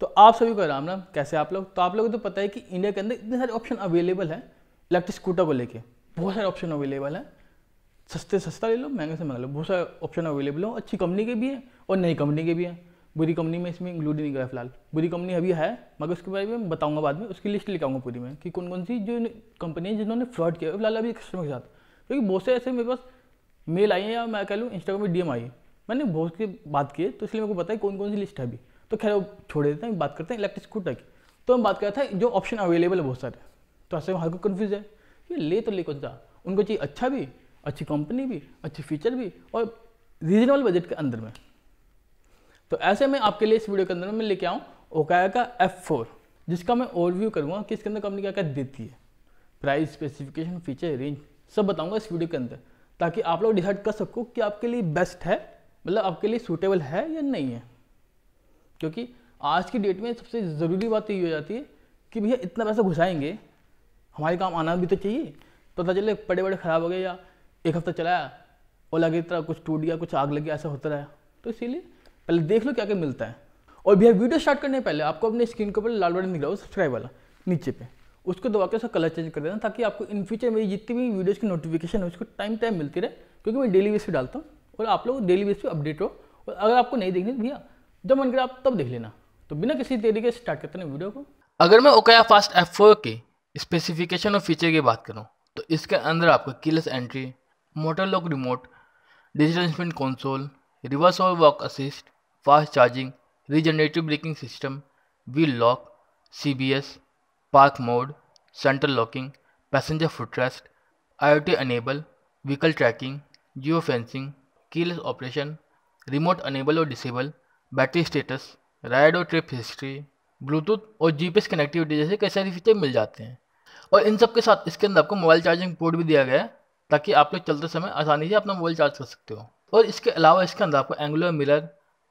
तो आप सभी को राम राम कैसे आप लोग तो आप लोगों को तो पता है कि इंडिया के अंदर इतने सारे ऑप्शन अवेलेबल हैं इलेक्ट्रिक स्कूटर को लेके बहुत सारे ऑप्शन अवेलेबल हैं सस्ते सस्ता ले लो महंगे से महंगा लो बहुत सारे ऑप्शन अवेलेबल हो अच्छी कंपनी के भी हैं और नई कंपनी के भी हैं बुरी कंपनी में इसमें इंक्लूड नहीं करा फिलहाल बुरी कंपनी अभी है मगर उसके बारे में बताऊंगा बाद में उसकी लिस्ट लिखाऊंगा पूरी में कि कौन कौन सी जो कंपनी है जिन्होंने फ्रॉड किया फिलहाल अभी कस्टमर के साथ क्योंकि बहुत से ऐसे मेरे पास मेल आई है या मैं कह लूँ इंस्टाग्राम पर डी आई मैंने बहुत की बात की है तो इसलिए मेरे को पता है कौन कौन सी लिस्ट है अभी तो खैर वो छोड़ देते हैं बात करते हैं इलेक्ट्रिक स्कूटर की तो हम बात कर रहे थे जो ऑप्शन अवेलेबल है बहुत सारे तो ऐसे हर को कन्फ्यूज़ है ये ले तो ले कौन सा उनको चाहिए अच्छा भी अच्छी कंपनी भी अच्छे फीचर भी और रीजनेबल बजट के अंदर में तो ऐसे में आपके लिए इस वीडियो के अंदर में लेके आऊँ ओकाया का फोर जिसका मैं ओवरव्यू करूँगा कि इसके अंदर कंपनी क्या क्या देती है प्राइस स्पेसिफिकेशन फीचर रेंज सब बताऊँगा इस वीडियो के अंदर ताकि आप लोग डिसाइड कर सको कि आपके लिए बेस्ट है मतलब आपके लिए सूटेबल है या नहीं है क्योंकि आज की डेट में सबसे ज़रूरी बात तो यही हो जाती है कि भैया इतना पैसा घुसाएंगे हमारे काम आना भी तो चाहिए पता चले बड़े बड़े ख़राब हो गए या एक हफ्ता चलाया और लगे तरह कुछ टूट गया कुछ आग लग गया ऐसा होता रहा तो इसीलिए पहले देख लो क्या क्या मिलता है और भैया वीडियो स्टार्ट करने पहले आपको अपने स्क्रीन के ऊपर लाल बटन दिख रहा हो सब्सक्राइब वाला नीचे पे उसको दबा के उसका कलर चेंज कर देना ताकि आपको इन फ्यूचर मेरी जितनी भी वीडियोस की नोटिफिकेशन है उसको टाइम टाइम मिलती रहे क्योंकि मैं डेली बेस पर डालता हूँ और आप लोग डेली बेस पर अपडेट हो और अगर आपको नहीं देखनी भैया जब मन करे आप तब देख लेना तो बिना किसी देरी के स्टार्ट करते हैं वीडियो को अगर मैं ओकाया फास्ट एफ फोर के स्पेसिफिकेशन और फीचर की बात करूँ तो इसके अंदर आपको keyless entry motor lock remote digital instrument console reverse और walk assist fast charging regenerative braking system wheel lock C B S park mode central locking passenger footrest I enable vehicle tracking geo fencing keyless operation remote enable और disable battery status ride और trip history Bluetooth और GPS connectivity जैसे कई सारे feature मिल जाते हैं और इन सब के साथ इसके अंदर आपको मोबाइल चार्जिंग पोर्ट भी दिया गया है ताकि आप लोग चलते समय आसानी से अपना मोबाइल चार्ज कर सकते हो और इसके अलावा इसके अंदर आपको एंगुलर मिरर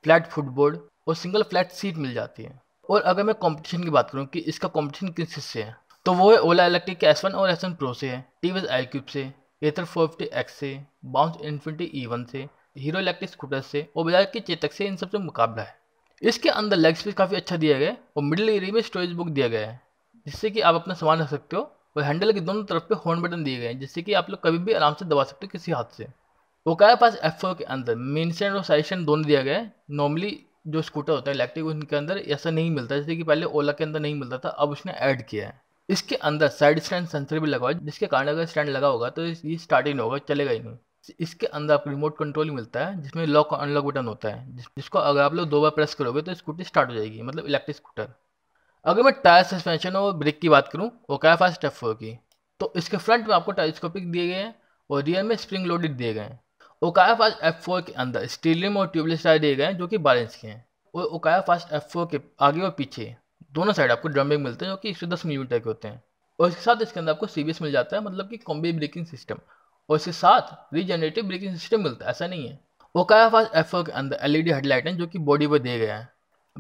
फ्लैट फुटबोर्ड और सिंगल फ्लैट सीट मिल जाती है और अगर मैं कॉम्पिटिशन की बात करूँ कि इसका कॉम्पिटिशन किस चीज़ से है तो वो है ओला इलेक्ट्रिक के एस और एस वन प्रो से है टी वी आई क्यूब से एथर फोर फिफ्टी एक्स से बाउंस इन्फिनिटी ई वन से हीरो इलेक्ट्रिक स्कूटर से और बजाज के चेतक से इन सबसे मुकाबला है इसके अंदर लेग स्पेस काफ़ी अच्छा दिया गया है और मिडिल एरिया में स्टोरेज बुक दिया गया है जिससे कि आप अपना सामान रख सकते हो और हैंडल के दोनों तरफ पे हॉर्न बटन दिए गए हैं जिससे कि आप लोग कभी भी आराम से दबा सकते हो किसी हाथ से ओकाया पास एफ के अंदर मेन स्टैंड और साइड स्टैंड दोनों दिया गया है नॉर्मली जो स्कूटर होता है इलेक्ट्रिक उनके अंदर ऐसा नहीं मिलता जैसे कि पहले ओला के अंदर नहीं मिलता था अब उसने ऐड किया है इसके अंदर साइड स्टैंड सेंसर भी लगा हुआ है जिसके कारण अगर स्टैंड लगा होगा तो ये स्टार्टिंग नहीं होगा चलेगा ही नहीं इसके अंदर आपको रिमोट कंट्रोल मिलता है जिसमें लॉक और अनलॉक बटन होता है जिस, जिसको अगर आप लोग दो बार प्रेस करोगे तो स्कूटी स्टार्ट हो जाएगी मतलब इलेक्ट्रिक स्कूटर अगर मैं टायर सस्पेंशन और ब्रेक की बात करूँ क्या फास्ट एफ की तो इसके फ्रंट में आपको टेलीस्कोपिक दिए गए हैं और रियर में स्प्रिंग लोडेड दिए गए हैं ओकाया फास्ट एफ फोर के अंदर स्टीलियम और ट्यूबलेस टायर दिए गए हैं जो कि बारह इंच के हैं और ओकाया फास्ट एफ फोर के आगे और पीछे दोनों साइड आपको ड्रम ब्रेक मिलते हैं जो कि एक सौ दस मिलीमीटर के होते हैं और इसके साथ इसके अंदर आपको सी मिल जाता है मतलब कि कॉम्बी ब्रेकिंग सिस्टम और इसके साथ रीजनरेटिव ब्रेकिंग सिस्टम मिलता है ऐसा नहीं है ओकाया फास्ट एफ के अंदर एलईडी हेडलाइट हैं जो कि बॉडी पर दिए गए हैं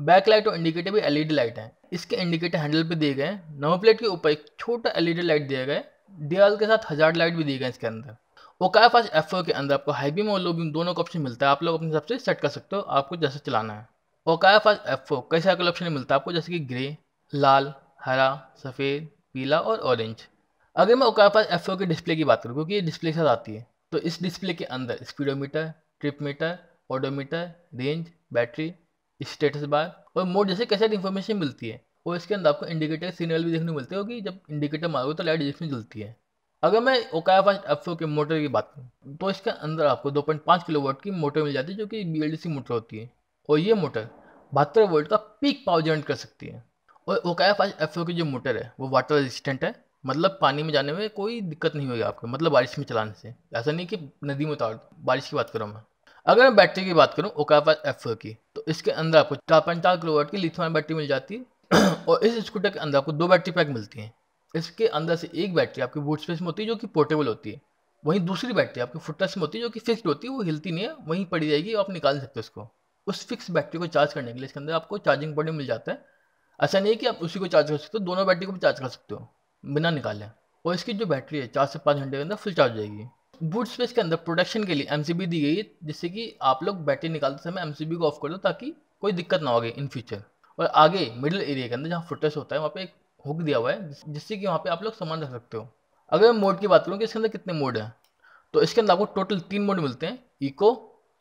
बैक लाइट और इंडिकेटर भी एल लाइट हैं इसके इंडिकेटर हैंडल पर दिए गए हैं नव प्लेट के ऊपर एक छोटा एल लाइट दिया गया है के साथ हजार लाइट भी दिए गए इसके अंदर ओकाया फास्ट एफ के अंदर आपको हाई बीम और लो बीम दोनों का ऑप्शन मिलता है आप लोग अपने हिसाब से सेट कर सकते हो आपको जैसे चलाना है ओकाया फास्ट एफ कई सारे ऑप्शन मिलता है आपको जैसे कि ग्रे लाल हरा सफ़ेद पीला और ऑरेंज अगर मैं पास एफ के डिस्प्ले की बात करूँ क्योंकि ये डिस्प्ले के साथ आती है तो इस डिस्प्ले के अंदर speedometer trip meter odometer range battery status bar और मोड जैसे कैसे इन्फॉर्मेशन मिलती है और इसके अंदर आपको इंडिकेटर सिग्नल भी देखने को मिलते हो कि जब इंडिकेटर मारोगे तो लाइट जिसमें जलती है अगर मैं ओकाया फास्ट एफ के मोटर की बात करूँ तो इसके अंदर आपको दो पॉइंट पाँच किलो वोट की मोटर मिल जाती है जो कि बी मोटर होती है और ये मोटर बहत्तर वोल्ट का पीक पावर जनरेट कर सकती है और ओकाया फास्ट एफ की जो मोटर है वो वाटर रेजिस्टेंट है मतलब पानी में जाने में कोई दिक्कत नहीं होगी आपको मतलब बारिश में चलाने से ऐसा नहीं कि नदी में उतार बारिश की बात करूँ मैं अगर मैं बैटरी की बात करूँ ओकापा एफ की तो इसके अंदर आपको चार पॉइंट चार किलो की लिथियम बैटरी मिल जाती है और इस स्कूटर के अंदर आपको दो बैटरी पैक मिलती हैं इसके अंदर से एक बैटरी आपकी बूट स्पेस में होती है जो कि पोर्टेबल होती है वहीं दूसरी बैटरी आपकी फुटस में होती है जो कि फिक्स्ड होती है वो हिलती नहीं है वहीं पड़ी जाएगी आप निकाल सकते हो उसको उस फिक्स बैटरी को चार्ज करने के लिए इसके अंदर आपको चार्जिंग पॉइंट मिल जाता है ऐसा नहीं है कि आप उसी को चार्ज कर सकते हो दोनों बैटरी को भी चार्ज कर सकते हो बिना निकालें और इसकी जो बैटरी है चार से पाँच घंटे के अंदर फुल चार्ज हो जाएगी बूट स्पेस के अंदर प्रोटेक्शन के लिए एम दी गई है जिससे कि आप लोग बैटरी निकालते समय एम को ऑफ कर दो ताकि कोई दिक्कत ना होगी इन फ्यूचर और आगे मिडिल एरिया के अंदर जहाँ फुटेज होता है वहाँ पे एक हुक दिया हुआ है जिससे कि वहाँ पे आप लोग सामान रख सकते हो अगर मैं मोड की बात करूँ कि इसके अंदर कितने मोड हैं तो इसके अंदर आपको टोटल तीन मोड मिलते हैं इको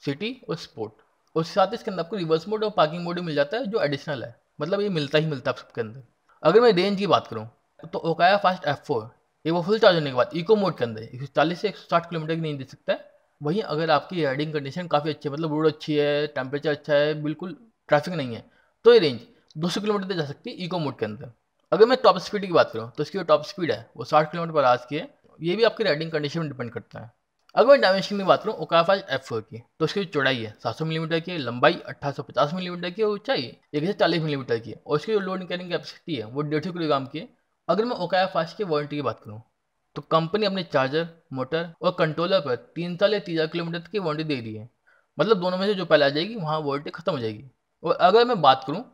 सिटी और स्पोर्ट और उसके साथ इसके अंदर आपको रिवर्स मोड और पार्किंग मोड भी मिल जाता है जो एडिशनल है मतलब ये मिलता ही मिलता है सबके अंदर अगर मैं रेंज की बात करूँ तो ओकाया फास्ट एफ फोर ये वो फुल चार्ज होने के बाद इको मोड के अंदर एक सौ चालीस से एक सौ साठ किलोमीटर की नहीं दे सकता है वहीं अगर आपकी राइडिंग कंडीशन काफ़ी अच्छी है मतलब रोड अच्छी है टेम्परेचर अच्छा है बिल्कुल ट्रैफिक नहीं है तो ये रेंज दो सौ किलोमीटर तक जा सकती है इको मोड के अंदर अगर मैं टॉप स्पीड की बात करूँ तो इसकी जो टॉप स्पीड है वो साठ किलोमीटर पर आज की है ये भी आपकी राइडिंग कंडीशन में डिपेंड करता है अगर मैं डायमेंशन की बात करूँ फास्ट एफ फोर की तो उसकी जो चौड़ाई है सात सौ मिलीमीटर की लंबाई अट्ठारह सौ पचास मिलीमीटर की और ऊंचाई एक सौ चालीस मिलीमीटर की और उसकी जो लोड कैरिंग कैपेसिटी है वो डेढ़ सौ किलोग्राम की है अगर मैं ओकाया फास्ट की वारंटी की बात करूँ तो कंपनी अपने चार्जर मोटर और कंट्रोलर पर तीन साल या तीन हज़ार किलोमीटर की वारंटी दे रही है मतलब दोनों में से जो पहले आ जाएगी वहाँ वारंटी खत्म हो जाएगी और अगर मैं बात करूँ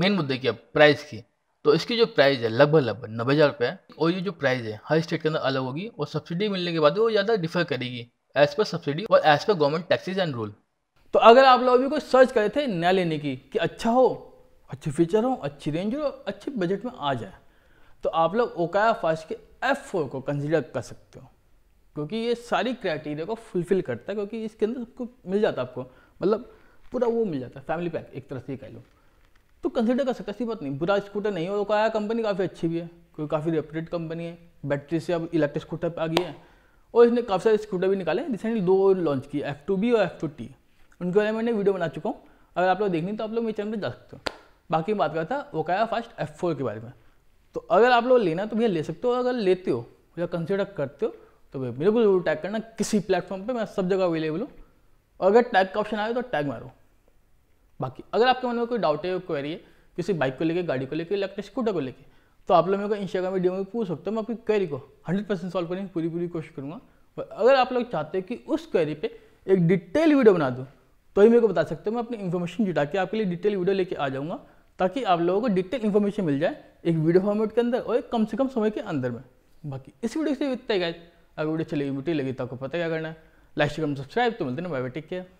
मेन मुद्दे की अब प्राइस की तो इसकी जो प्राइस है लगभग लगभग नब्बे हज़ार रुपये और ये जो प्राइस है हर स्टेट के अंदर अलग होगी और सब्सिडी मिलने के बाद वो ज़्यादा डिफर करेगी एज पर सब्सिडी और as per government taxes and rule तो अगर आप लोग अभी कोई सर्च करे थे नया लेने की कि अच्छा हो अच्छे फीचर हो अच्छी रेंज हो अच्छे बजट में आ जाए तो आप लोग ओकाया फास्ट के एफ फोर को कंसिडर कर सकते हो क्योंकि ये सारी क्राइटेरिया को फुलफिल करता है क्योंकि इसके अंदर आपको मिल जाता है आपको मतलब पूरा वो मिल जाता है फैमिली पैक एक तरह से कह लो तो कंसिडर कर सकते ऐसी बात नहीं बुरा स्कूटर नहीं है और ओकाया कंपनी काफ़ी अच्छी भी है क्योंकि काफ़ी रेप्यूटेड कंपनी है बैटरी से अब इलेक्ट्रिक स्कूटर पर आ गई है और इसने काफ़ी सारे स्कूटर भी निकाले रिसेंटली दो लॉन्च किए एफ टू बी और एफ टू टी उनके बारे में मैंने वीडियो बना चुका हूँ अगर आप लोग देखनी तो आप लोग मेरे चैनल पर जा सकते हो बाकी बात करता है ओकाया फास्ट एफ फोर के बारे में तो अगर आप लोग लेना तो भैया ले सकते हो अगर लेते हो या कंसिडर करते हो तो भैया बिल्कुल जरूर टैग करना किसी प्लेटफॉर्म पे मैं सब जगह अवेलेबल हूँ और अगर टैग का ऑप्शन आए तो टैग मारो बाकी अगर आपके मन में कोई डाउट है क्वेरी है किसी बाइक को लेकर गाड़ी को लेकर इलेक्ट्रिक स्कूटर को लेकर तो आप लोग मेरे को इंस्टाग्राम वीडियो में पूछ सकते हो मैं अपनी क्वेरी को 100 परसेंट सॉल्व करने की पूरी पूरी कोशिश करूँगा और अगर आप लोग चाहते हो कि उस क्वेरी पे एक डिटेल वीडियो बना दूँ तो ही मेरे को बता सकते हो मैं अपनी इन्फॉर्मेशन जुटा के आपके लिए डिटेल वीडियो लेके आ जाऊँगा ताकि आप लोगों को डिटेल इन्फॉर्मेशन मिल जाए एक वीडियो फॉर्मेट के अंदर और एक कम से कम समय के अंदर में बाकी इस वीडियो से इतना ही अगर वीडियो चलेगी वीडियो लगी तो आपको पता क्या करना है लाइक शेयर सब्सक्राइब तो मिलते ना टेक केयर